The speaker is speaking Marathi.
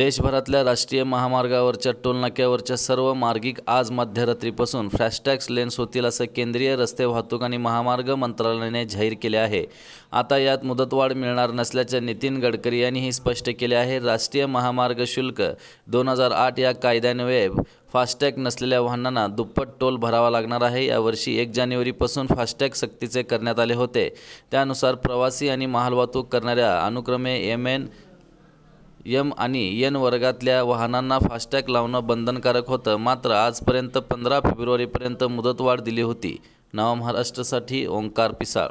देशभरातल्या राष्ट्रीय महामार्गावरच्या टोलनाक्यावरच्या सर्व मार्गिक आज मध्यरात्रीपासून फॅस्टॅग्स लेन्स होतील असं केंद्रीय रस्ते वाहतूक आणि महामार्ग मंत्रालयाने जाहीर केले आहे आता यात मुदतवाढ मिळणार नसल्याचे नितीन गडकरी यांनी हे स्पष्ट केले आहे राष्ट्रीय महामार्ग शुल्क दोन हजार आठ या कायद्यान्वये फास्टॅग नसलेल्या वाहनांना दुप्पट टोल भरावा लागणार आहे यावर्षी एक जानेवारीपासून फास्टॅग सक्तीचे करण्यात आले होते त्यानुसार प्रवासी आणि महालवाहतूक करणाऱ्या अनुक्रमे एम एन यम आणि यन वर्गातल्या वाहनांना फास्टॅग लावणं बंधनकारक होतं मात्र आजपर्यंत पंधरा फेब्रुवारीपर्यंत मुदतवाढ दिली होती नवा महाराष्ट्रासाठी ओंकार पिसाळ